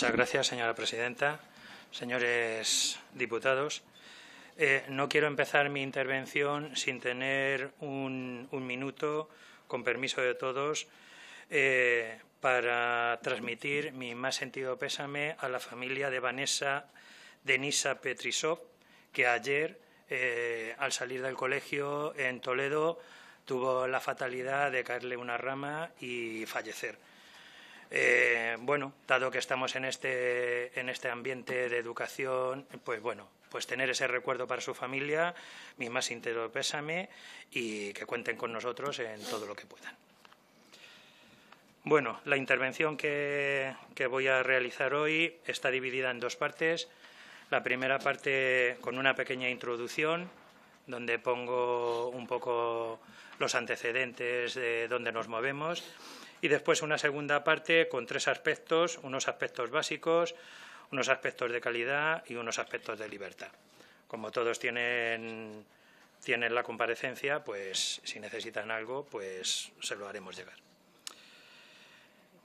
Muchas gracias, señora presidenta, señores diputados. Eh, no quiero empezar mi intervención sin tener un, minuto, con permiso de todos, eh, para transmitir mi más sentido pésame a la familia de Vanessa Denisa Petrisov, que ayer, eh, al salir del colegio en Toledo, tuvo la fatalidad de caerle una rama y fallecer. Eh, bueno, dado que estamos en este, en este ambiente de educación, pues bueno, pues tener ese recuerdo para su familia, mi más sincero pésame y que cuenten con nosotros en todo lo que puedan. Bueno, la intervención que, que voy a realizar hoy está dividida en dos partes. La primera parte con una pequeña introducción donde pongo un poco los antecedentes de dónde nos movemos y después una segunda parte con tres aspectos, unos aspectos básicos, unos aspectos de calidad y unos aspectos de libertad. Como todos tienen, la comparecencia, pues si necesitan algo, pues se lo haremos llegar.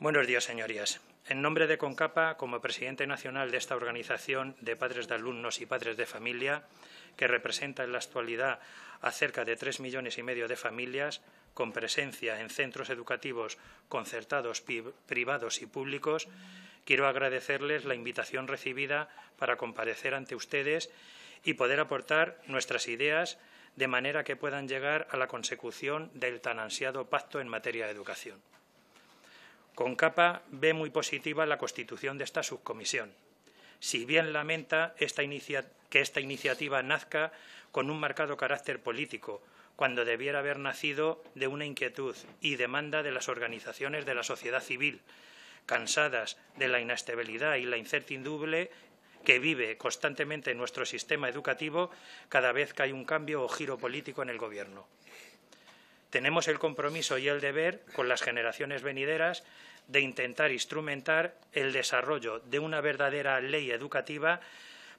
Buenos días, señorías. En nombre de CONCAPA, como presidente nacional de esta organización de padres de alumnos y padres de familia, que representa en la actualidad a cerca de tres millones y medio de familias, con presencia en centros educativos concertados, privados y públicos, quiero agradecerles la invitación recibida para comparecer ante ustedes y poder aportar nuestras ideas de manera que puedan llegar a la consecución del tan ansiado pacto en materia de educación. Concapa ve muy positiva la constitución de esta subcomisión, si bien lamenta que esta iniciativa nazca con un marcado carácter político, cuando debiera haber nacido de una inquietud y demanda de las organizaciones de la sociedad civil, cansadas de la inestabilidad y la incertidumbre que vive constantemente nuestro sistema educativo cada vez que hay un cambio o giro político en el Gobierno. Tenemos el compromiso y el deber con las generaciones venideras de intentar instrumentar el desarrollo de una verdadera ley educativa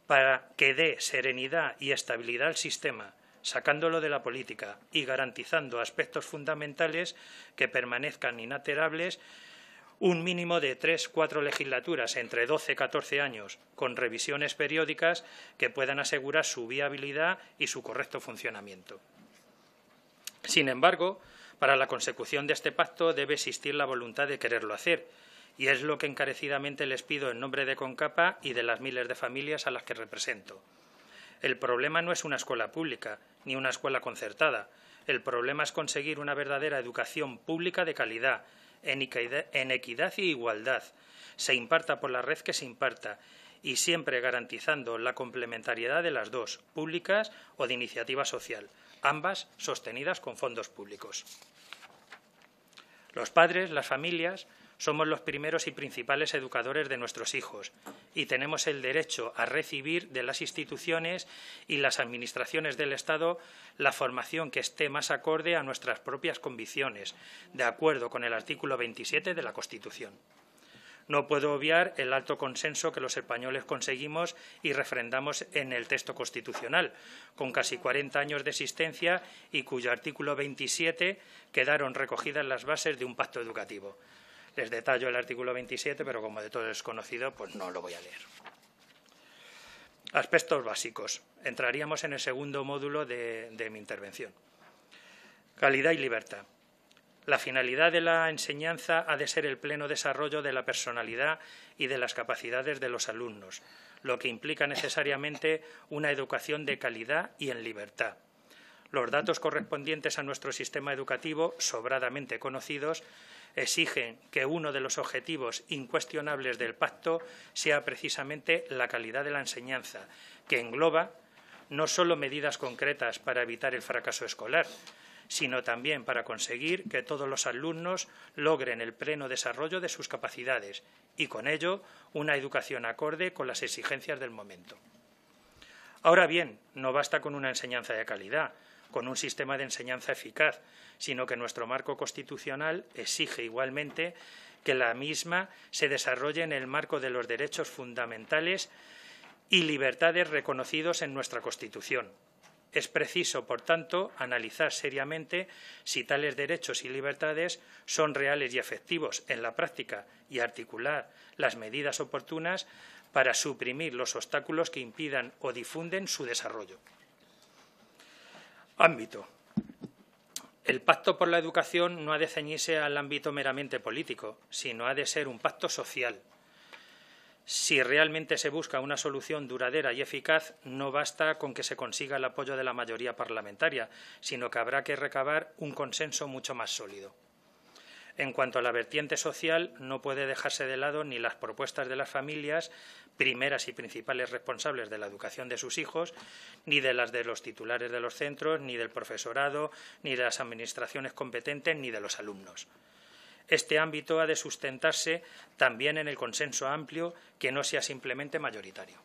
para que dé serenidad y estabilidad al sistema, sacándolo de la política y garantizando aspectos fundamentales que permanezcan inalterables un mínimo de tres, cuatro legislaturas entre 12 y 14 años, con revisiones periódicas que puedan asegurar su viabilidad y su correcto funcionamiento. Sin embargo, para la consecución de este pacto debe existir la voluntad de quererlo hacer, y es lo que encarecidamente les pido en nombre de Concapa y de las miles de familias a las que represento. El problema no es una escuela pública, ni una escuela concertada. El problema es conseguir una verdadera educación pública de calidad, en equidad y igualdad. Se imparta por la red que se imparta y siempre garantizando la complementariedad de las dos, públicas o de iniciativa social, ambas sostenidas con fondos públicos. Los padres, las familias, somos los primeros y principales educadores de nuestros hijos y tenemos el derecho a recibir de las instituciones y las administraciones del Estado la formación que esté más acorde a nuestras propias convicciones, de acuerdo con el artículo 27 de la Constitución. No puedo obviar el alto consenso que los españoles conseguimos y refrendamos en el texto constitucional, con casi 40 años de existencia y cuyo artículo 27 quedaron recogidas las bases de un pacto educativo. Les detallo el artículo 27, pero como de todo es conocido, pues no lo voy a leer. Aspectos básicos. Entraríamos en el segundo módulo de, de mi intervención. Calidad y libertad. La finalidad de la enseñanza ha de ser el pleno desarrollo de la personalidad y de las capacidades de los alumnos, lo que implica necesariamente una educación de calidad y en libertad. Los datos correspondientes a nuestro sistema educativo, sobradamente conocidos, exigen que uno de los objetivos incuestionables del pacto sea precisamente la calidad de la enseñanza, que engloba no solo medidas concretas para evitar el fracaso escolar, sino también para conseguir que todos los alumnos logren el pleno desarrollo de sus capacidades y con ello una educación acorde con las exigencias del momento. Ahora bien, no basta con una enseñanza de calidad, con un sistema de enseñanza eficaz, sino que nuestro marco constitucional exige igualmente que la misma se desarrolle en el marco de los derechos fundamentales y libertades reconocidos en nuestra Constitución. Es preciso, por tanto, analizar seriamente si tales derechos y libertades son reales y efectivos en la práctica y articular las medidas oportunas para suprimir los obstáculos que impidan o difunden su desarrollo. Ámbito. El pacto por la educación no ha de ceñirse al ámbito meramente político, sino ha de ser un pacto social. Si realmente se busca una solución duradera y eficaz, no basta con que se consiga el apoyo de la mayoría parlamentaria, sino que habrá que recabar un consenso mucho más sólido. En cuanto a la vertiente social, no puede dejarse de lado ni las propuestas de las familias, primeras y principales responsables de la educación de sus hijos, ni de las de los titulares de los centros, ni del profesorado, ni de las administraciones competentes, ni de los alumnos. Este ámbito ha de sustentarse también en el consenso amplio que no sea simplemente mayoritario.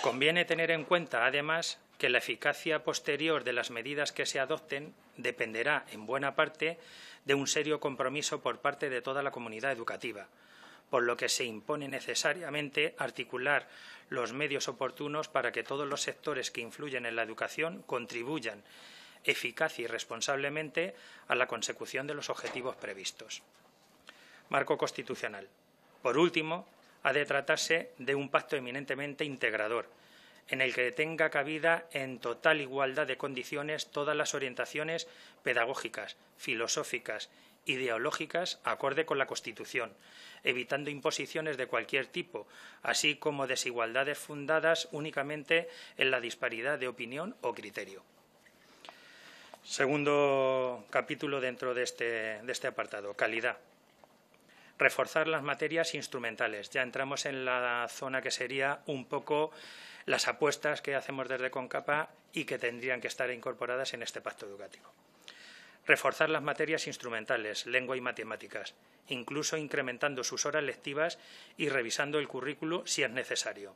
Conviene tener en cuenta, además, que la eficacia posterior de las medidas que se adopten dependerá en buena parte de un serio compromiso por parte de toda la comunidad educativa, por lo que se impone necesariamente articular los medios oportunos para que todos los sectores que influyen en la educación contribuyan eficaz y responsablemente a la consecución de los objetivos previstos. Marco constitucional. Por último, ha de tratarse de un pacto eminentemente integrador en el que tenga cabida en total igualdad de condiciones todas las orientaciones pedagógicas, filosóficas, ideológicas acorde con la Constitución, evitando imposiciones de cualquier tipo, así como desigualdades fundadas únicamente en la disparidad de opinión o criterio. Segundo capítulo dentro de este, este apartado, calidad. Reforzar las materias instrumentales. Ya entramos en la zona que sería un poco las apuestas que hacemos desde CONCAPA y que tendrían que estar incorporadas en este pacto educativo. Reforzar las materias instrumentales, lengua y matemáticas, incluso incrementando sus horas lectivas y revisando el currículo si es necesario.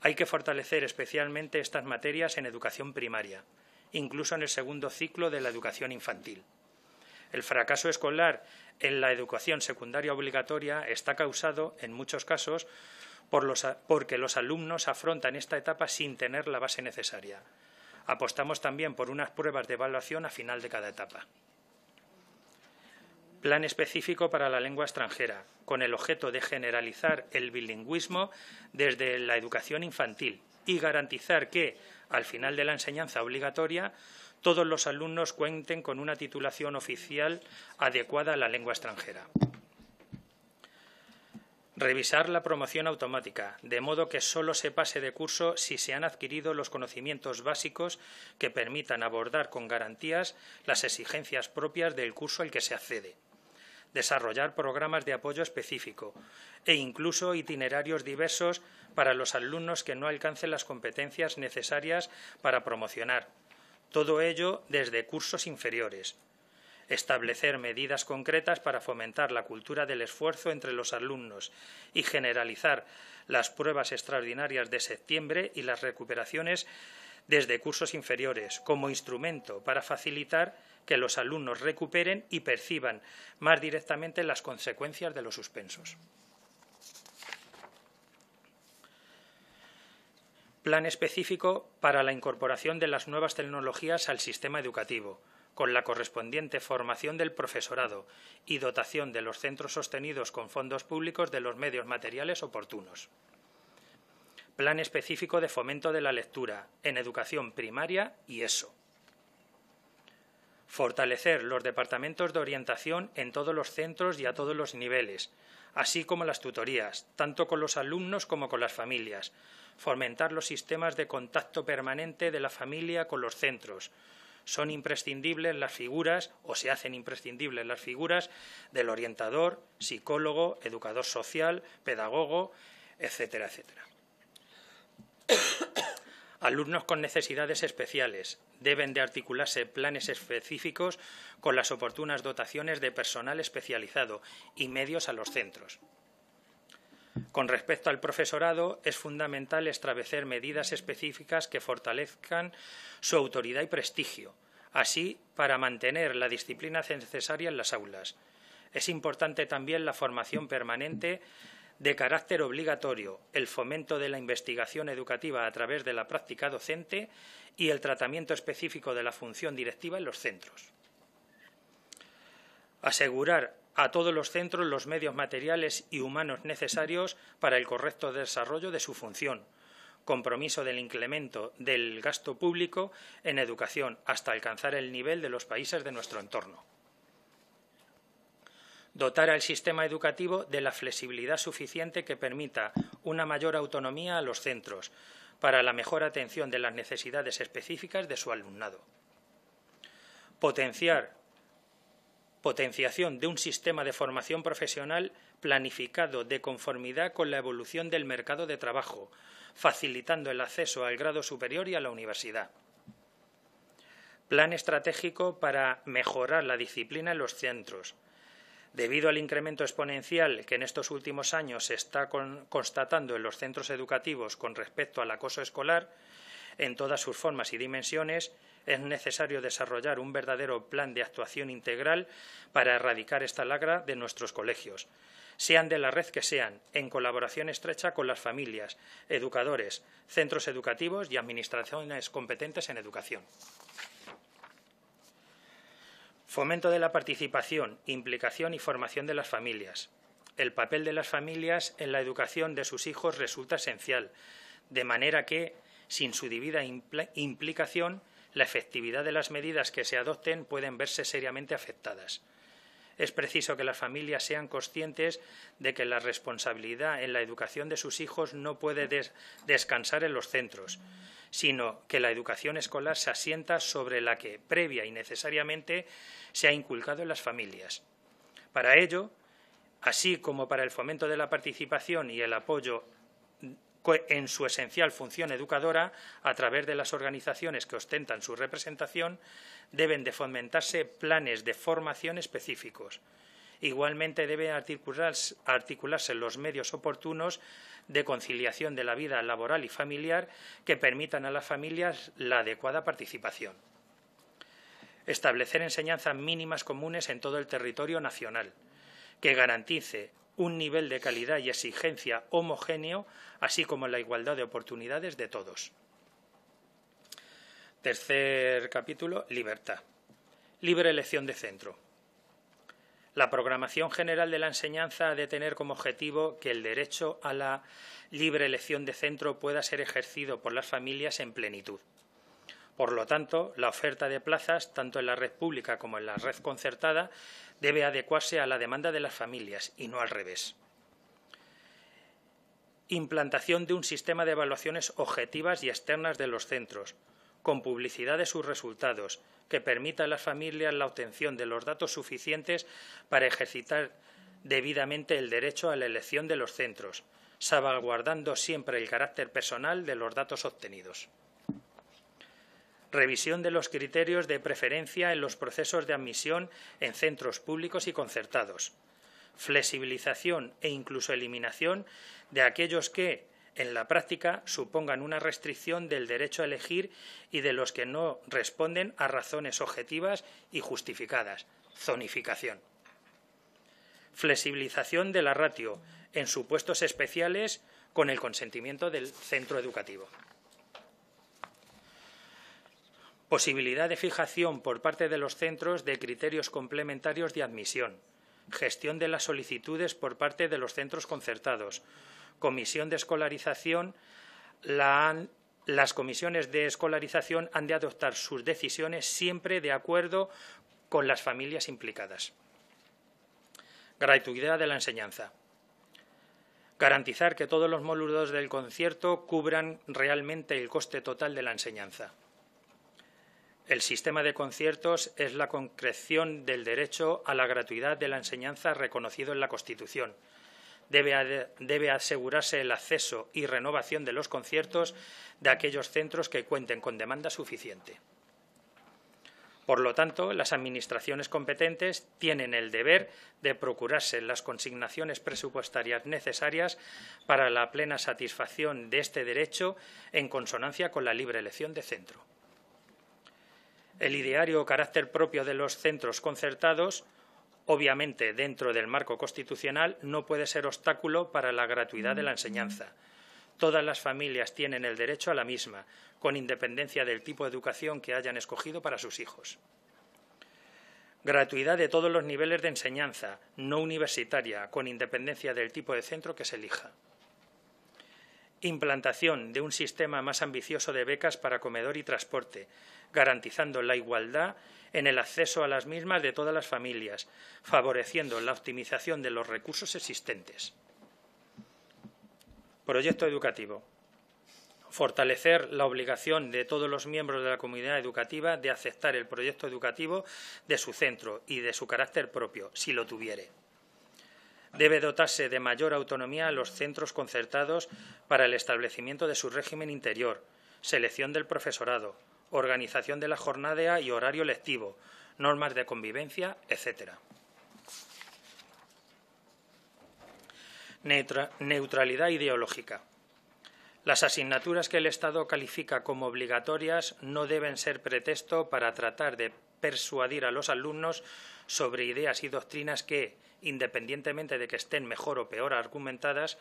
Hay que fortalecer especialmente estas materias en educación primaria, incluso en el segundo ciclo de la educación infantil. El fracaso escolar en la educación secundaria obligatoria está causado, en muchos casos, porque los alumnos afrontan esta etapa sin tener la base necesaria. Apostamos también por unas pruebas de evaluación a final de cada etapa. Plan específico para la lengua extranjera, con el objeto de generalizar el bilingüismo desde la educación infantil y garantizar que, al final de la enseñanza obligatoria, todos los alumnos cuenten con una titulación oficial adecuada a la lengua extranjera. Revisar la promoción automática, de modo que solo se pase de curso si se han adquirido los conocimientos básicos que permitan abordar con garantías las exigencias propias del curso al que se accede. Desarrollar programas de apoyo específico e incluso itinerarios diversos para los alumnos que no alcancen las competencias necesarias para promocionar. Todo ello desde cursos inferiores establecer medidas concretas para fomentar la cultura del esfuerzo entre los alumnos y generalizar las pruebas extraordinarias de septiembre y las recuperaciones desde cursos inferiores como instrumento para facilitar que los alumnos recuperen y perciban más directamente las consecuencias de los suspensos. Plan específico para la incorporación de las nuevas tecnologías al sistema educativo con la correspondiente formación del profesorado y dotación de los centros sostenidos con fondos públicos de los medios materiales oportunos. Plan específico de fomento de la lectura en educación primaria y ESO. Fortalecer los departamentos de orientación en todos los centros y a todos los niveles, así como las tutorías, tanto con los alumnos como con las familias. Fomentar los sistemas de contacto permanente de la familia con los centros, son imprescindibles las figuras o se hacen imprescindibles las figuras del orientador, psicólogo, educador social, pedagogo, etcétera, etcétera. Alumnos con necesidades especiales deben de articularse planes específicos con las oportunas dotaciones de personal especializado y medios a los centros. Con respecto al profesorado, es fundamental establecer medidas específicas que fortalezcan su autoridad y prestigio, así para mantener la disciplina necesaria en las aulas. Es importante también la formación permanente de carácter obligatorio, el fomento de la investigación educativa a través de la práctica docente y el tratamiento específico de la función directiva en los centros. Asegurar a todos los centros los medios materiales y humanos necesarios para el correcto desarrollo de su función, compromiso del incremento del gasto público en educación hasta alcanzar el nivel de los países de nuestro entorno. Dotar al sistema educativo de la flexibilidad suficiente que permita una mayor autonomía a los centros para la mejor atención de las necesidades específicas de su alumnado. Potenciar potenciación de un sistema de formación profesional planificado de conformidad con la evolución del mercado de trabajo, facilitando el acceso al grado superior y a la universidad. Plan estratégico para mejorar la disciplina en los centros. Debido al incremento exponencial que en estos últimos años se está constatando en los centros educativos con respecto al acoso escolar, en todas sus formas y dimensiones, es necesario desarrollar un verdadero plan de actuación integral para erradicar esta lagra de nuestros colegios, sean de la red que sean, en colaboración estrecha con las familias, educadores, centros educativos y administraciones competentes en educación. Fomento de la participación, implicación y formación de las familias. El papel de las familias en la educación de sus hijos resulta esencial, de manera que sin su debida implicación, la efectividad de las medidas que se adopten pueden verse seriamente afectadas. Es preciso que las familias sean conscientes de que la responsabilidad en la educación de sus hijos no puede descansar en los centros, sino que la educación escolar se asienta sobre la que previa y necesariamente se ha inculcado en las familias. Para ello, así como para el fomento de la participación y el apoyo en su esencial función educadora, a través de las organizaciones que ostentan su representación, deben de fomentarse planes de formación específicos. Igualmente deben articularse, los medios oportunos de conciliación de la vida laboral y familiar que permitan a las familias la adecuada participación. Establecer enseñanzas mínimas comunes en todo el territorio nacional que garantice un nivel de calidad y exigencia homogéneo, así como la igualdad de oportunidades de todos. Tercer capítulo, libertad. Libre elección de centro. La programación general de la enseñanza ha de tener como objetivo que el derecho a la libre elección de centro pueda ser ejercido por las familias en plenitud. Por lo tanto, la oferta de plazas, tanto en la red pública como en la red concertada, debe adecuarse a la demanda de las familias y no al revés. Implantación de un sistema de evaluaciones objetivas y externas de los centros, con publicidad de sus resultados, que permita a las familias la obtención de los datos suficientes para ejercitar debidamente el derecho a la elección de los centros, salvaguardando siempre el carácter personal de los datos obtenidos revisión de los criterios de preferencia en los procesos de admisión en centros públicos y concertados, flexibilización e incluso eliminación de aquellos que, en la práctica, supongan una restricción del derecho a elegir y de los que no responden a razones objetivas y justificadas, zonificación. Flexibilización de la ratio en supuestos especiales con el consentimiento del centro educativo posibilidad de fijación por parte de los centros de criterios complementarios de admisión, gestión de las solicitudes por parte de los centros concertados, comisión de escolarización, las comisiones de escolarización han de adoptar sus decisiones siempre de acuerdo con las familias implicadas. Gratuidad de la enseñanza. Garantizar que todos los módulos del concierto cubran realmente el coste total de la enseñanza. El sistema de conciertos es la concreción del derecho a la gratuidad de la enseñanza reconocido en la Constitución. Debe, asegurarse el acceso y renovación de los conciertos de aquellos centros que cuenten con demanda suficiente. Por lo tanto, las administraciones competentes tienen el deber de procurarse las consignaciones presupuestarias necesarias para la plena satisfacción de este derecho en consonancia con la libre elección de centro el ideario o carácter propio de los centros concertados, obviamente dentro del marco constitucional, no puede ser obstáculo para la gratuidad de la enseñanza. Todas las familias tienen el derecho a la misma, con independencia del tipo de educación que hayan escogido para sus hijos. Gratuidad de todos los niveles de enseñanza, no universitaria, con independencia del tipo de centro que se elija implantación de un sistema más ambicioso de becas para comedor y transporte, garantizando la igualdad en el acceso a las mismas de todas las familias, favoreciendo la optimización de los recursos existentes. Proyecto educativo. Fortalecer la obligación de todos los miembros de la comunidad educativa de aceptar el proyecto educativo de su centro y de su carácter propio, si lo tuviere debe dotarse de mayor autonomía a los centros concertados para el establecimiento de su régimen interior, selección del profesorado, organización de la jornada y horario lectivo, normas de convivencia, etc. neutralidad ideológica. Las asignaturas que el Estado califica como obligatorias no deben ser pretexto para tratar de persuadir a los alumnos sobre ideas y doctrinas que, independientemente de que estén mejor o peor argumentadas,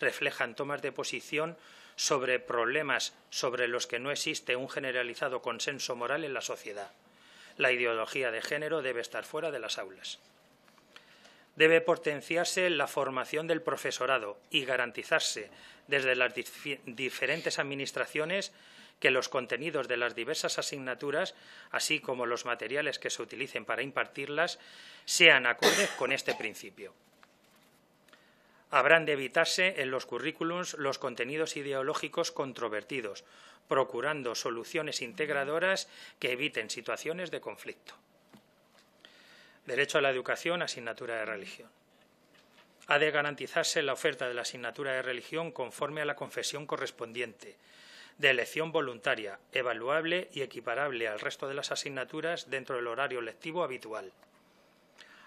reflejan tomas de posición sobre problemas sobre los que no existe un generalizado consenso moral en la sociedad. La ideología de género debe estar fuera de las aulas. Debe potenciarse la formación del profesorado y garantizarse desde las diferentes administraciones que los contenidos de las diversas asignaturas, así como los materiales que se utilicen para impartirlas, sean acordes con este principio. Habrán de evitarse en los currículums los contenidos ideológicos controvertidos, procurando soluciones integradoras que eviten situaciones de conflicto. Derecho a la educación, asignatura de religión. Ha de garantizarse la oferta de la asignatura de religión conforme a la confesión correspondiente, de elección voluntaria, evaluable y equiparable al resto de las asignaturas dentro del horario lectivo habitual.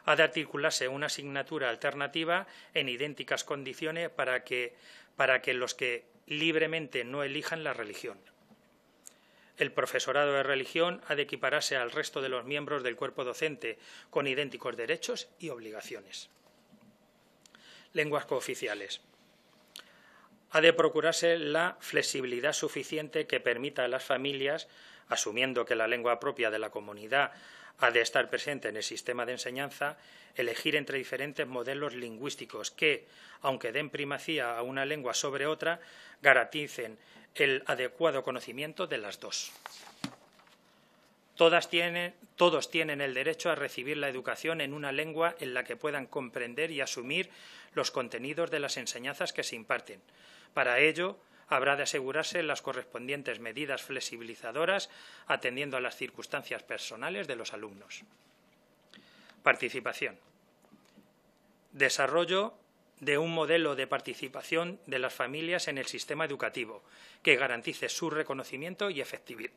Ha de articularse una asignatura alternativa en idénticas condiciones para que, los que libremente no elijan la religión. El profesorado de religión ha de equipararse al resto de los miembros del cuerpo docente con idénticos derechos y obligaciones. Lenguas cooficiales ha de procurarse la flexibilidad suficiente que permita a las familias, asumiendo que la lengua propia de la comunidad ha de estar presente en el sistema de enseñanza, elegir entre diferentes modelos lingüísticos que, aunque den primacía a una lengua sobre otra, garanticen el adecuado conocimiento de las dos. todos tienen el derecho a recibir la educación en una lengua en la que puedan comprender y asumir los contenidos de las enseñanzas que se imparten, para ello, habrá de asegurarse las correspondientes medidas flexibilizadoras atendiendo a las circunstancias personales de los alumnos. Participación. Desarrollo de un modelo de participación de las familias en el sistema educativo que garantice su reconocimiento y efectividad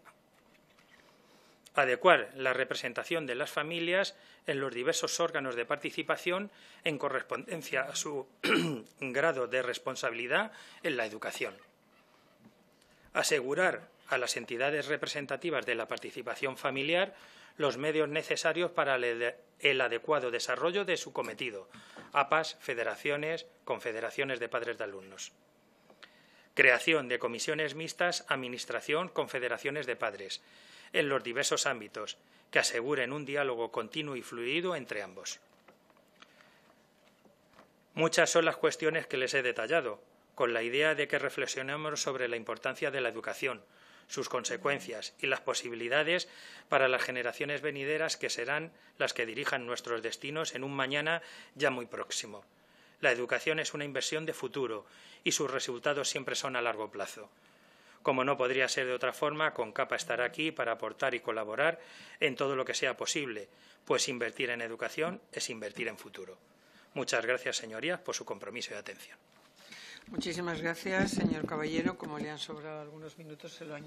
adecuar la representación de las familias en los diversos órganos de participación en correspondencia a su grado de responsabilidad en la educación, asegurar a las entidades representativas de la participación familiar los medios necesarios para el adecuado desarrollo de su cometido, APAS, federaciones, confederaciones de padres de alumnos. Creación de comisiones mixtas, administración, confederaciones de padres, en los diversos ámbitos, que aseguren un diálogo continuo y fluido entre ambos. Muchas son las cuestiones que les he detallado, con la idea de que reflexionemos sobre la importancia de la educación, sus consecuencias y las posibilidades para las generaciones venideras que serán las que dirijan nuestros destinos en un mañana ya muy próximo. La educación es una inversión de futuro y sus resultados siempre son a largo plazo como no podría ser de otra forma, con capa estará aquí para aportar y colaborar en todo lo que sea posible, pues invertir en educación es invertir en futuro. Muchas gracias, señorías, por su compromiso y atención. gracias, señor Caballero. Como le han algunos minutos, se lo